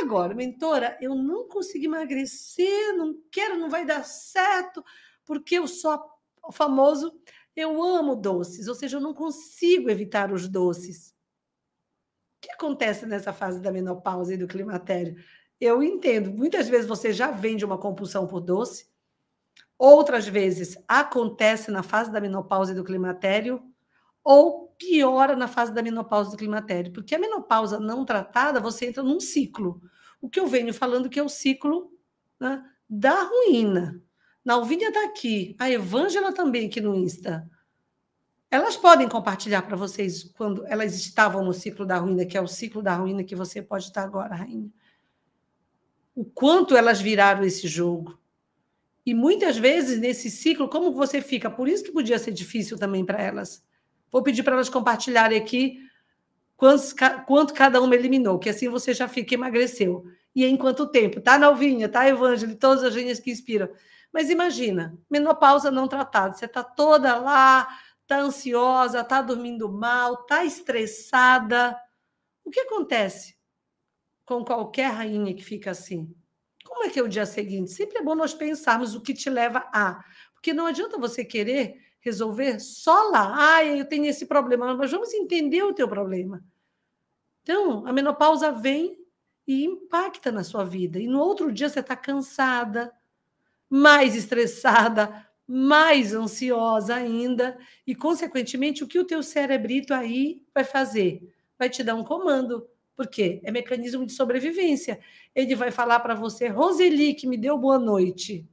Agora, mentora, eu não consegui emagrecer, não quero, não vai dar certo, porque eu sou o famoso, eu amo doces, ou seja, eu não consigo evitar os doces. O que acontece nessa fase da menopausa e do climatério? Eu entendo, muitas vezes você já vem de uma compulsão por doce, outras vezes acontece na fase da menopausa e do climatério ou piora na fase da menopausa do climatério, porque a menopausa não tratada, você entra num ciclo. O que eu venho falando que é o ciclo né, da ruína. Nalvinha está aqui, a Evângela também aqui no Insta. Elas podem compartilhar para vocês quando elas estavam no ciclo da ruína, que é o ciclo da ruína que você pode estar agora, rainha. O quanto elas viraram esse jogo. E muitas vezes nesse ciclo, como você fica? Por isso que podia ser difícil também para elas Vou pedir para elas compartilharem aqui quantos, quanto cada uma eliminou, que assim você já fica emagreceu. E é em quanto tempo? Tá, novinha, Tá, Evangelho? Todas as linhas que inspiram. Mas imagina, menopausa não tratada. Você tá toda lá, tá ansiosa, tá dormindo mal, tá estressada. O que acontece com qualquer rainha que fica assim? Como é que é o dia seguinte? Sempre é bom nós pensarmos o que te leva a. Porque não adianta você querer resolver só lá. Ah, eu tenho esse problema, mas vamos entender o teu problema. Então, a menopausa vem e impacta na sua vida. E no outro dia você está cansada, mais estressada, mais ansiosa ainda. E, consequentemente, o que o teu cerebrito aí vai fazer? Vai te dar um comando. Por quê? É mecanismo de sobrevivência. Ele vai falar para você, Roseli, que me deu boa noite.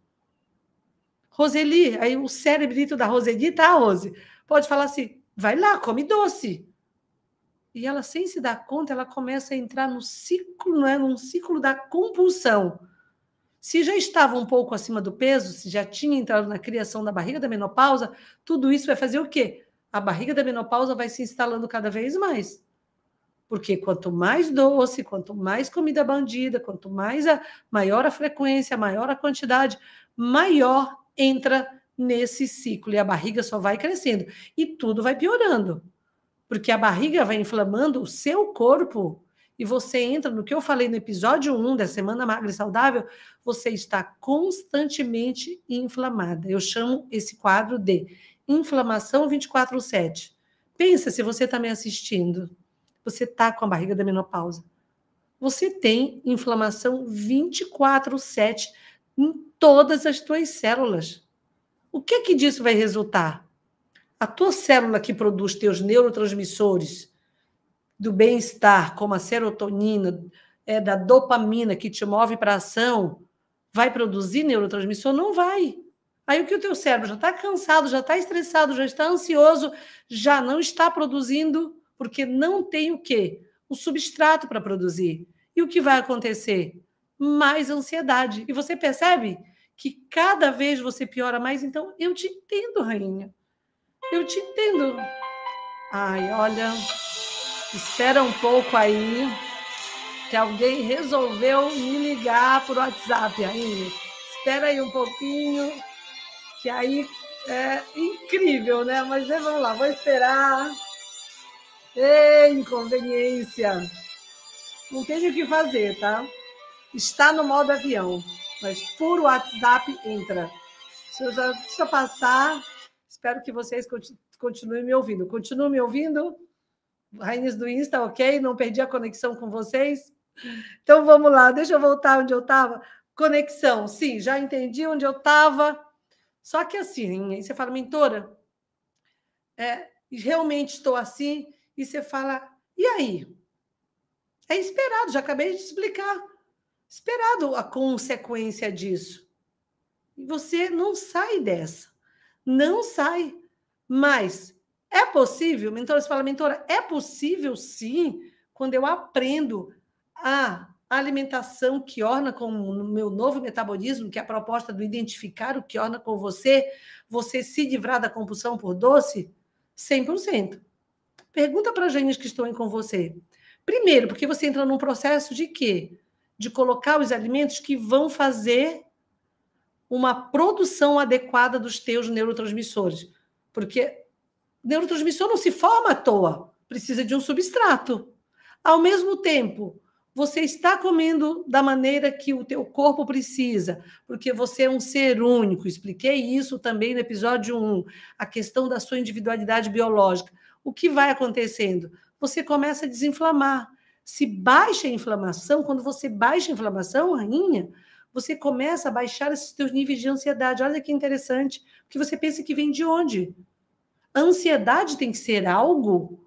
Roseli, aí o cérebrito da Roseli tá, Rose, pode falar assim, vai lá, come doce. E ela, sem se dar conta, ela começa a entrar no ciclo, né, num ciclo da compulsão. Se já estava um pouco acima do peso, se já tinha entrado na criação da barriga da menopausa, tudo isso vai fazer o quê? A barriga da menopausa vai se instalando cada vez mais. Porque quanto mais doce, quanto mais comida bandida, quanto mais a maior a frequência, maior a quantidade, maior entra nesse ciclo e a barriga só vai crescendo e tudo vai piorando, porque a barriga vai inflamando o seu corpo e você entra no que eu falei no episódio 1 da Semana Magra e Saudável, você está constantemente inflamada. Eu chamo esse quadro de inflamação 24/7. Pensa se você está me assistindo, você está com a barriga da menopausa. Você tem inflamação 24/7 em todas as tuas células. O que é que disso vai resultar? A tua célula que produz teus neurotransmissores do bem-estar, como a serotonina, é, da dopamina que te move para a ação, vai produzir neurotransmissor? Não vai. Aí o que o teu cérebro já está cansado, já está estressado, já está ansioso, já não está produzindo, porque não tem o quê? O substrato para produzir. E o que vai acontecer? mais ansiedade. E você percebe que cada vez você piora mais. Então, eu te entendo, rainha. Eu te entendo. Ai, olha. Espera um pouco aí. Que alguém resolveu me ligar por WhatsApp aí. Espera aí um pouquinho. Que aí é incrível, né? Mas né, vamos lá, vou esperar. Ei, inconveniência. Não tem o que fazer, tá? está no modo avião, mas por WhatsApp entra. Se eu já, deixa eu passar, espero que vocês continuem me ouvindo. Continuem me ouvindo? Rainhas do Insta, ok? Não perdi a conexão com vocês? Então vamos lá, deixa eu voltar onde eu estava. Conexão, sim, já entendi onde eu estava. Só que assim, aí você fala, mentora, é, realmente estou assim, e você fala, e aí? É esperado, já acabei de explicar esperado a consequência disso. E você não sai dessa. Não sai. Mas é possível, mentora, você fala, mentora, é possível sim, quando eu aprendo a alimentação que orna com o meu novo metabolismo, que é a proposta do identificar o que orna com você, você se livrar da compulsão por doce? 100%. Pergunta para as gente que estão aí com você. Primeiro, porque você entra num processo de quê? de colocar os alimentos que vão fazer uma produção adequada dos teus neurotransmissores. Porque neurotransmissor não se forma à toa, precisa de um substrato. Ao mesmo tempo, você está comendo da maneira que o teu corpo precisa, porque você é um ser único. Expliquei isso também no episódio 1, a questão da sua individualidade biológica. O que vai acontecendo? Você começa a desinflamar, se baixa a inflamação, quando você baixa a inflamação, rainha, você começa a baixar esses seus níveis de ansiedade. Olha que interessante, porque você pensa que vem de onde? A ansiedade tem que ser algo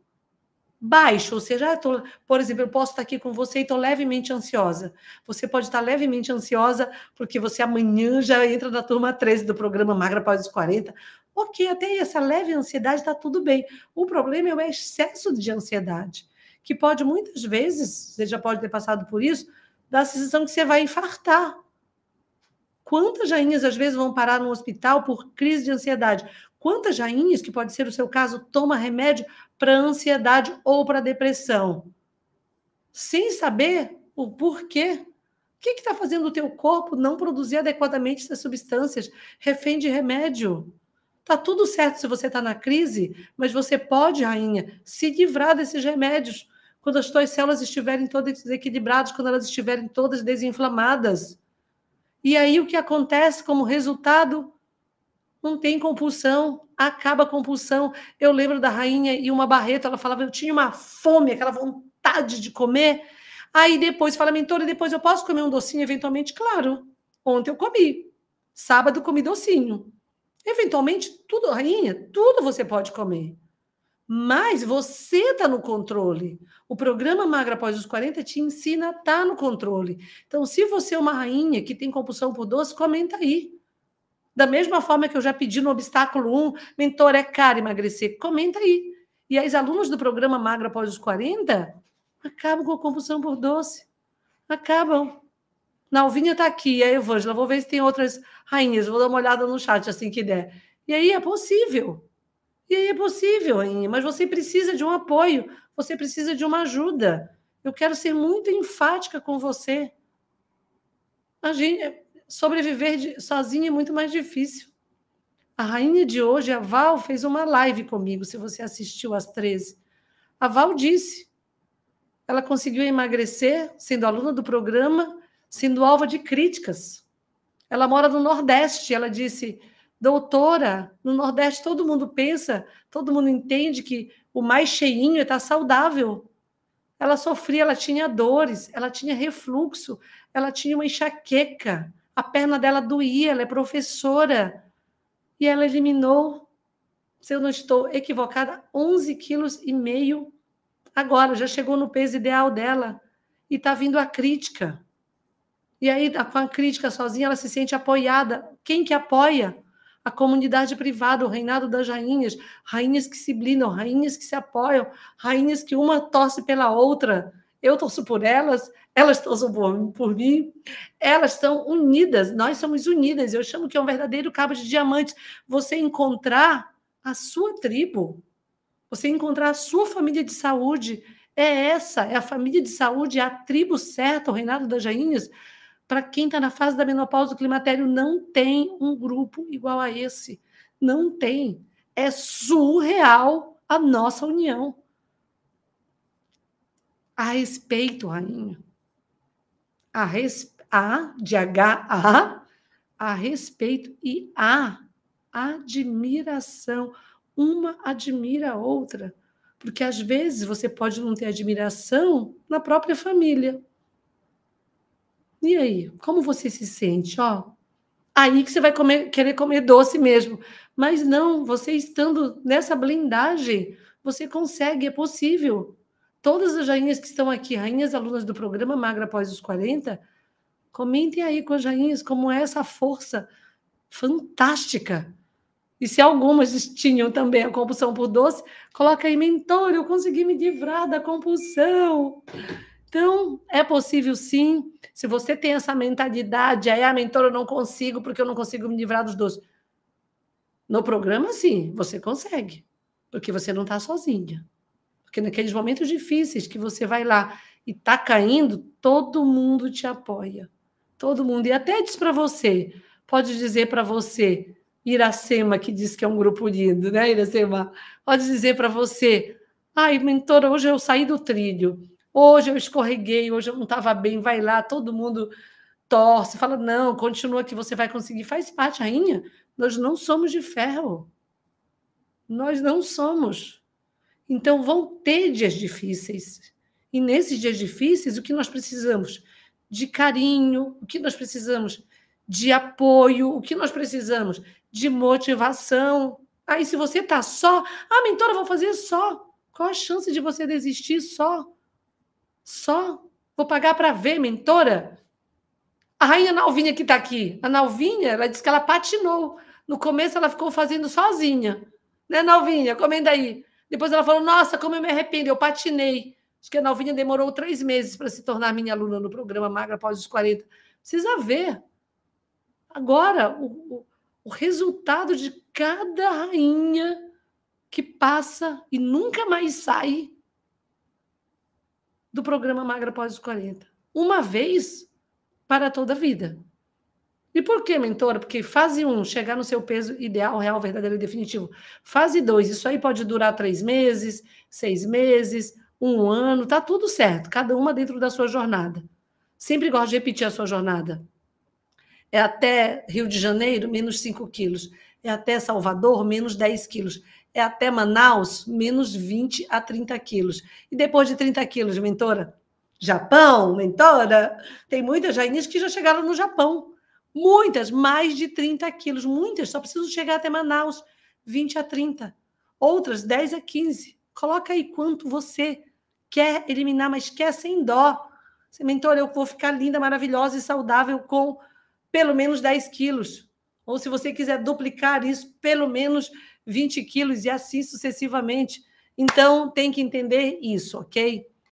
baixo, ou seja, ah, tô, por exemplo, eu posso estar aqui com você e estou levemente ansiosa. Você pode estar levemente ansiosa porque você amanhã já entra na turma 13 do programa Magra Pós 40. Ok, até essa leve ansiedade está tudo bem. O problema é o excesso de ansiedade que pode muitas vezes, você já pode ter passado por isso, dar a sensação que você vai infartar. Quantas rainhas às vezes vão parar no hospital por crise de ansiedade? Quantas rainhas, que pode ser o seu caso, toma remédio para ansiedade ou para depressão? Sem saber o porquê. O que está fazendo o teu corpo não produzir adequadamente essas substâncias? Refém de remédio. Tá tudo certo se você está na crise, mas você pode, rainha, se livrar desses remédios quando as suas células estiverem todas desequilibradas, quando elas estiverem todas desinflamadas. E aí o que acontece como resultado? Não tem compulsão, acaba a compulsão. Eu lembro da rainha e uma barreta, ela falava, eu tinha uma fome, aquela vontade de comer. Aí depois fala, mentora, depois eu posso comer um docinho eventualmente? Claro, ontem eu comi, sábado comi docinho. Eventualmente, tudo, rainha, tudo você pode comer. Mas você está no controle. O programa Magra Após os 40 te ensina a tá no controle. Então, se você é uma rainha que tem compulsão por doce, comenta aí. Da mesma forma que eu já pedi no obstáculo 1, mentor é caro emagrecer, comenta aí. E as alunas do programa Magra Após os 40 acabam com a compulsão por doce. Acabam. Nalvinha está aqui, a Evangela, vou ver se tem outras rainhas, vou dar uma olhada no chat assim que der. E aí é possível. E aí é possível, rainha, mas você precisa de um apoio, você precisa de uma ajuda. Eu quero ser muito enfática com você. A gente, é, sobreviver de, sozinha é muito mais difícil. A rainha de hoje, a Val, fez uma live comigo, se você assistiu às 13. A Val disse. Ela conseguiu emagrecer, sendo aluna do programa, sendo alvo de críticas. Ela mora no Nordeste, ela disse, doutora, no Nordeste todo mundo pensa, todo mundo entende que o mais cheinho está saudável. Ela sofria, ela tinha dores, ela tinha refluxo, ela tinha uma enxaqueca, a perna dela doía, ela é professora. E ela eliminou, se eu não estou equivocada, 11 quilos e meio agora, já chegou no peso ideal dela e está vindo a crítica. E aí, com a crítica sozinha, ela se sente apoiada. Quem que apoia? A comunidade privada, o reinado das rainhas, rainhas que se blindam, rainhas que se apoiam, rainhas que uma torce pela outra. Eu torço por elas, elas torçam por, por mim, elas são unidas, nós somos unidas. Eu chamo que é um verdadeiro cabo de diamantes. Você encontrar a sua tribo, você encontrar a sua família de saúde. É essa, é a família de saúde, é a tribo certa, o reinado das rainhas para quem está na fase da menopausa, o climatério não tem um grupo igual a esse. Não tem. É surreal a nossa união. A respeito, rainha. A, res... a de H-A, a respeito e a admiração. Uma admira a outra. Porque às vezes você pode não ter admiração na própria família, e aí, como você se sente? Ó, aí que você vai comer, querer comer doce mesmo. Mas não, você estando nessa blindagem, você consegue, é possível. Todas as rainhas que estão aqui, rainhas alunas do programa Magra Após os 40, comentem aí com as rainhas como é essa força fantástica. E se algumas tinham também a compulsão por doce, coloca aí, mentor, eu consegui me livrar da compulsão. Então, é possível sim. Se você tem essa mentalidade, aí a ah, mentora eu não consigo porque eu não consigo me livrar dos doces. No programa, sim, você consegue, porque você não está sozinha. Porque naqueles momentos difíceis que você vai lá e está caindo, todo mundo te apoia. Todo mundo. E até diz para você, pode dizer para você, Iracema, que diz que é um grupo lindo, né, Iracema? Pode dizer para você, ai, mentora, hoje eu saí do trilho. Hoje eu escorreguei, hoje eu não estava bem, vai lá, todo mundo torce, fala, não, continua que você vai conseguir. Faz parte, rainha. Nós não somos de ferro. Nós não somos. Então vão ter dias difíceis. E nesses dias difíceis, o que nós precisamos? De carinho, o que nós precisamos? De apoio, o que nós precisamos? De motivação. Aí, se você está só, ah, mentora, vou fazer só. Qual a chance de você desistir só? Só? Vou pagar para ver, mentora? A rainha Nalvinha que está aqui. A Nalvinha, ela disse que ela patinou. No começo ela ficou fazendo sozinha. Né, Nalvinha? Comenta aí. Depois ela falou, nossa, como eu me arrependo, eu patinei. Acho que a Nalvinha demorou três meses para se tornar minha aluna no programa Magra Após os 40. Precisa ver. Agora, o, o resultado de cada rainha que passa e nunca mais sai do programa Magra Pós 40. Uma vez para toda a vida. E por que, mentora? Porque fase 1, um, chegar no seu peso ideal, real, verdadeiro e definitivo. Fase 2, isso aí pode durar três meses, seis meses, um ano, tá tudo certo, cada uma dentro da sua jornada. Sempre gosto de repetir a sua jornada. É até Rio de Janeiro, menos 5 quilos. É até Salvador, menos 10 quilos é até Manaus, menos 20 a 30 quilos. E depois de 30 quilos, mentora? Japão, mentora? Tem muitas rainhas que já chegaram no Japão. Muitas, mais de 30 quilos. Muitas, só precisam chegar até Manaus, 20 a 30. Outras, 10 a 15. Coloca aí quanto você quer eliminar, mas quer sem dó. Você, mentora, eu vou ficar linda, maravilhosa e saudável com pelo menos 10 quilos. Ou se você quiser duplicar isso, pelo menos 20 quilos e assim sucessivamente. Então, tem que entender isso, ok?